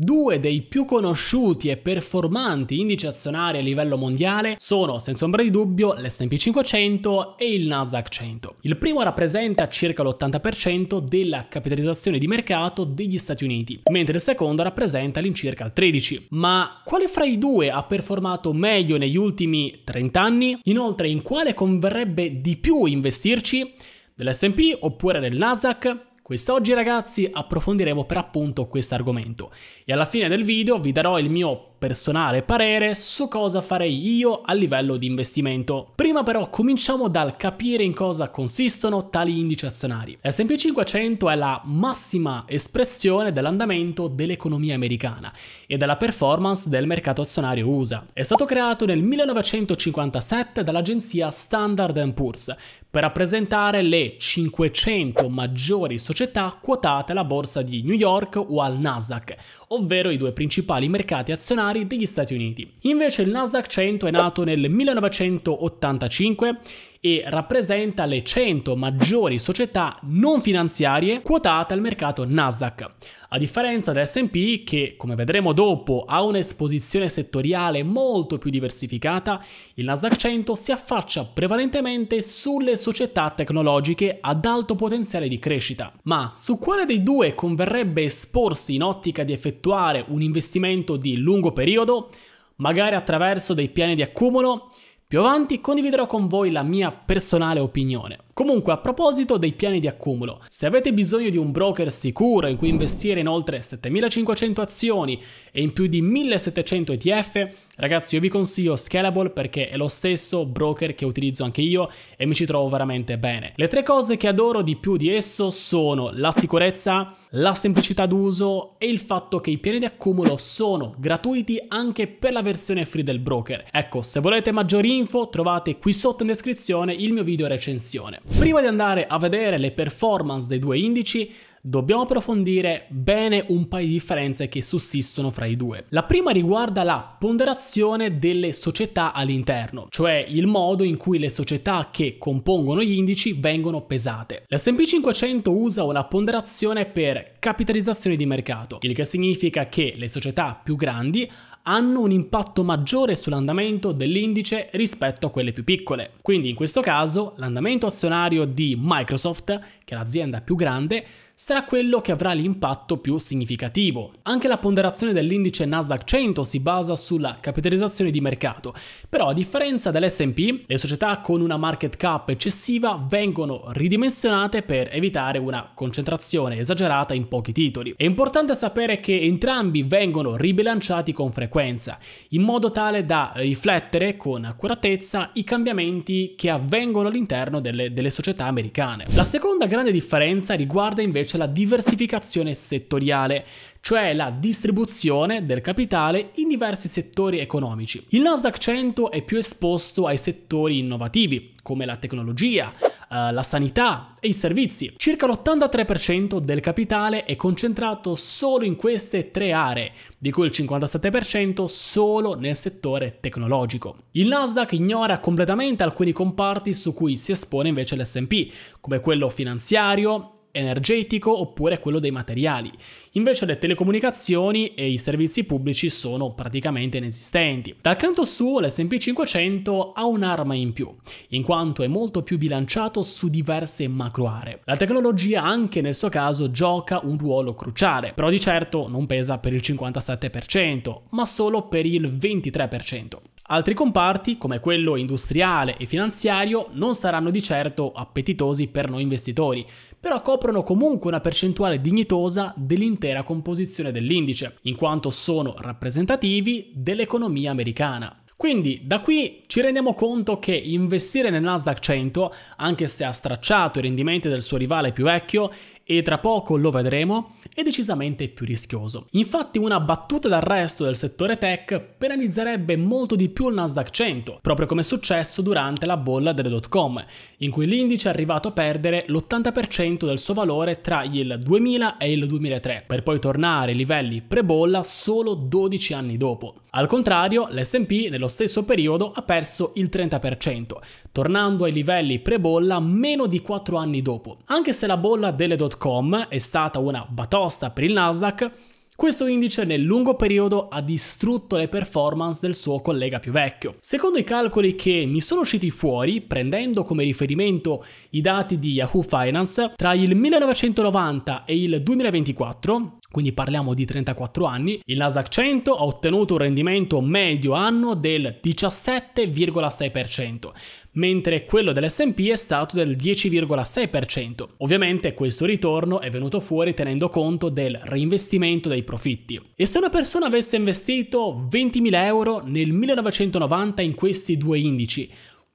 Due dei più conosciuti e performanti indici azionari a livello mondiale sono, senza ombra di dubbio, l'S&P 500 e il Nasdaq 100. Il primo rappresenta circa l'80% della capitalizzazione di mercato degli Stati Uniti, mentre il secondo rappresenta all'incirca il 13%. Ma quale fra i due ha performato meglio negli ultimi 30 anni? Inoltre, in quale converrebbe di più investirci? Dell'S&P oppure del Nasdaq? Quest'oggi ragazzi approfondiremo per appunto questo argomento e alla fine del video vi darò il mio personale parere su cosa farei io a livello di investimento. Prima però cominciamo dal capire in cosa consistono tali indici azionari. S&P 500 è la massima espressione dell'andamento dell'economia americana e della performance del mercato azionario USA. È stato creato nel 1957 dall'agenzia Standard Poor's per rappresentare le 500 maggiori società quotate alla borsa di New York o al Nasdaq, ovvero i due principali mercati azionari monetari degli Stati Uniti. Invece il Nasdaq 100 è nato nel 1985 e rappresenta le 100 maggiori società non finanziarie quotate al mercato Nasdaq. A differenza del SP, che come vedremo dopo ha un'esposizione settoriale molto più diversificata, il Nasdaq 100 si affaccia prevalentemente sulle società tecnologiche ad alto potenziale di crescita. Ma su quale dei due converrebbe esporsi in ottica di effettuare un investimento di lungo periodo, magari attraverso dei piani di accumulo? Più avanti condividerò con voi la mia personale opinione, Comunque, a proposito dei piani di accumulo, se avete bisogno di un broker sicuro in cui investire in oltre 7500 azioni e in più di 1700 ETF, ragazzi io vi consiglio Scalable perché è lo stesso broker che utilizzo anche io e mi ci trovo veramente bene. Le tre cose che adoro di più di esso sono la sicurezza, la semplicità d'uso e il fatto che i piani di accumulo sono gratuiti anche per la versione free del broker. Ecco, se volete maggiori info trovate qui sotto in descrizione il mio video recensione. Prima di andare a vedere le performance dei due indici, dobbiamo approfondire bene un paio di differenze che sussistono fra i due. La prima riguarda la ponderazione delle società all'interno, cioè il modo in cui le società che compongono gli indici vengono pesate. L'S&P 500 usa una ponderazione per capitalizzazione di mercato, il che significa che le società più grandi hanno un impatto maggiore sull'andamento dell'indice rispetto a quelle più piccole. Quindi in questo caso l'andamento azionario di Microsoft, che è l'azienda più grande, sarà quello che avrà l'impatto più significativo. Anche la ponderazione dell'indice Nasdaq 100 si basa sulla capitalizzazione di mercato, però a differenza dell'S&P, le società con una market cap eccessiva vengono ridimensionate per evitare una concentrazione esagerata in pochi titoli. È importante sapere che entrambi vengono ribilanciati con frequenza, in modo tale da riflettere con accuratezza i cambiamenti che avvengono all'interno delle, delle società americane. La seconda grande differenza riguarda invece c'è la diversificazione settoriale, cioè la distribuzione del capitale in diversi settori economici. Il Nasdaq 100 è più esposto ai settori innovativi, come la tecnologia, eh, la sanità e i servizi. Circa l'83% del capitale è concentrato solo in queste tre aree, di cui il 57% solo nel settore tecnologico. Il Nasdaq ignora completamente alcuni comparti su cui si espone invece l'SP, come quello finanziario, energetico oppure quello dei materiali. Invece le telecomunicazioni e i servizi pubblici sono praticamente inesistenti. Dal canto suo l'SP500 ha un'arma in più, in quanto è molto più bilanciato su diverse macro aree. La tecnologia anche nel suo caso gioca un ruolo cruciale, però di certo non pesa per il 57%, ma solo per il 23%. Altri comparti, come quello industriale e finanziario, non saranno di certo appetitosi per noi investitori, però coprono comunque una percentuale dignitosa dell'intera composizione dell'indice, in quanto sono rappresentativi dell'economia americana. Quindi da qui ci rendiamo conto che investire nel Nasdaq 100, anche se ha stracciato i rendimenti del suo rivale più vecchio, e tra poco lo vedremo, è decisamente più rischioso. Infatti una battuta d'arresto del settore tech penalizzerebbe molto di più il Nasdaq 100, proprio come è successo durante la bolla delle dot com, in cui l'indice è arrivato a perdere l'80% del suo valore tra il 2000 e il 2003, per poi tornare ai livelli pre-bolla solo 12 anni dopo. Al contrario, l'S&P nello stesso periodo ha perso il 30%, tornando ai livelli pre-bolla meno di 4 anni dopo. Anche se la bolla delle dot Amazon.com è stata una batosta per il Nasdaq, questo indice nel lungo periodo ha distrutto le performance del suo collega più vecchio. Secondo i calcoli che mi sono usciti fuori, prendendo come riferimento i dati di Yahoo Finance, tra il 1990 e il 2024 quindi parliamo di 34 anni, il Nasdaq 100 ha ottenuto un rendimento medio anno del 17,6%, mentre quello dell'S&P è stato del 10,6%. Ovviamente questo ritorno è venuto fuori tenendo conto del reinvestimento dei profitti. E se una persona avesse investito 20.000 euro nel 1990 in questi due indici,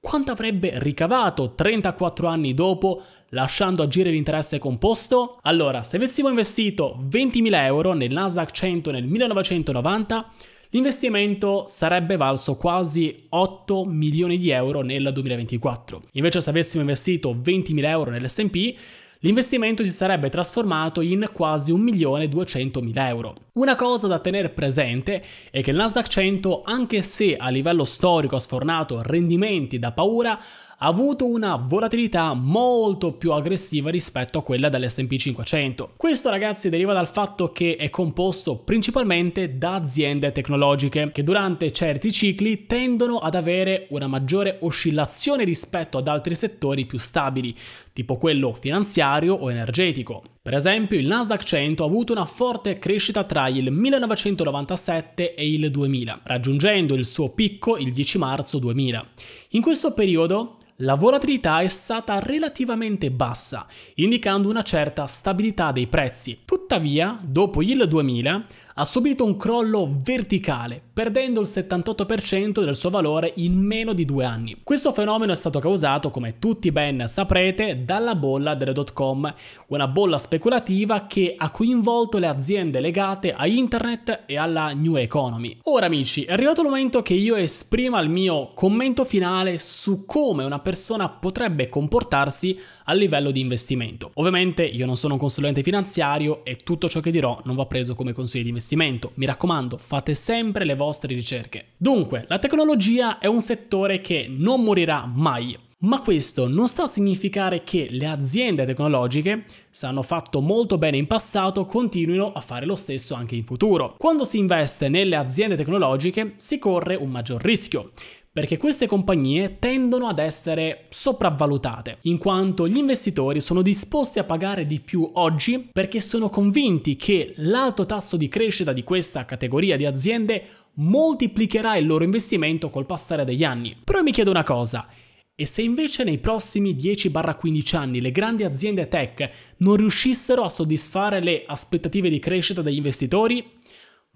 quanto avrebbe ricavato 34 anni dopo lasciando agire l'interesse composto? Allora, se avessimo investito 20.000 euro nel Nasdaq 100 nel 1990, l'investimento sarebbe valso quasi 8 milioni di euro nel 2024. Invece se avessimo investito 20.000 euro nell'S&P, L'investimento si sarebbe trasformato in quasi 1.200.000 euro. Una cosa da tenere presente è che il Nasdaq 100, anche se a livello storico ha sfornato rendimenti da paura, ha avuto una volatilità molto più aggressiva rispetto a quella dell'S&P 500. Questo ragazzi deriva dal fatto che è composto principalmente da aziende tecnologiche che durante certi cicli tendono ad avere una maggiore oscillazione rispetto ad altri settori più stabili, tipo quello finanziario o energetico. Per esempio il Nasdaq 100 ha avuto una forte crescita tra il 1997 e il 2000, raggiungendo il suo picco il 10 marzo 2000. In questo periodo la volatilità è stata relativamente bassa, indicando una certa stabilità dei prezzi. Tuttavia, dopo il 2000, ha subito un crollo verticale, perdendo il 78% del suo valore in meno di due anni. Questo fenomeno è stato causato, come tutti ben saprete, dalla bolla delle dot com, una bolla speculativa che ha coinvolto le aziende legate a internet e alla new economy. Ora amici, è arrivato il momento che io esprima il mio commento finale su come una persona potrebbe comportarsi a livello di investimento. Ovviamente io non sono un consulente finanziario e tutto ciò che dirò non va preso come consiglio di investimento investimento. Mi raccomando, fate sempre le vostre ricerche. Dunque, la tecnologia è un settore che non morirà mai. Ma questo non sta a significare che le aziende tecnologiche, se hanno fatto molto bene in passato, continuino a fare lo stesso anche in futuro. Quando si investe nelle aziende tecnologiche si corre un maggior rischio perché queste compagnie tendono ad essere sopravvalutate, in quanto gli investitori sono disposti a pagare di più oggi perché sono convinti che l'alto tasso di crescita di questa categoria di aziende moltiplicherà il loro investimento col passare degli anni. Però mi chiedo una cosa, e se invece nei prossimi 10-15 anni le grandi aziende tech non riuscissero a soddisfare le aspettative di crescita degli investitori?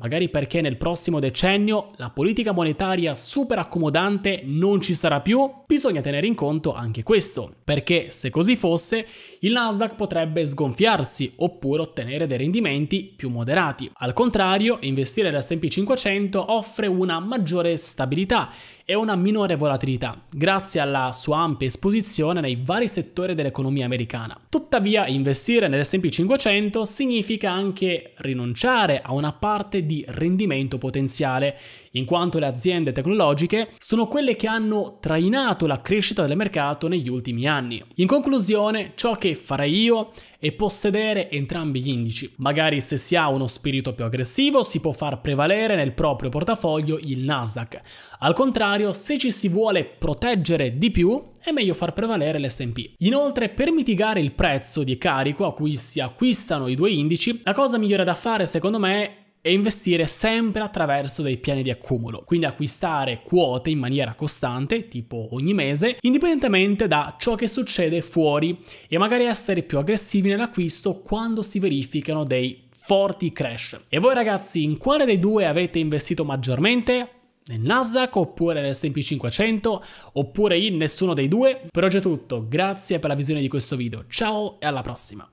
Magari perché nel prossimo decennio la politica monetaria super accomodante non ci sarà più? Bisogna tenere in conto anche questo, perché se così fosse il Nasdaq potrebbe sgonfiarsi oppure ottenere dei rendimenti più moderati. Al contrario, investire nell'S&P 500 offre una maggiore stabilità e una minore volatilità, grazie alla sua ampia esposizione nei vari settori dell'economia americana. Tuttavia, investire nell'SP 500 significa anche rinunciare a una parte di rendimento potenziale in quanto le aziende tecnologiche sono quelle che hanno trainato la crescita del mercato negli ultimi anni. In conclusione, ciò che farei io è possedere entrambi gli indici. Magari se si ha uno spirito più aggressivo si può far prevalere nel proprio portafoglio il Nasdaq. Al contrario, se ci si vuole proteggere di più, è meglio far prevalere l'SP. Inoltre, per mitigare il prezzo di carico a cui si acquistano i due indici, la cosa migliore da fare secondo me e investire sempre attraverso dei piani di accumulo, quindi acquistare quote in maniera costante, tipo ogni mese, indipendentemente da ciò che succede fuori e magari essere più aggressivi nell'acquisto quando si verificano dei forti crash. E voi ragazzi, in quale dei due avete investito maggiormente? nel Nasdaq oppure nel S&P 500 oppure in nessuno dei due? Per oggi è tutto, grazie per la visione di questo video, ciao e alla prossima!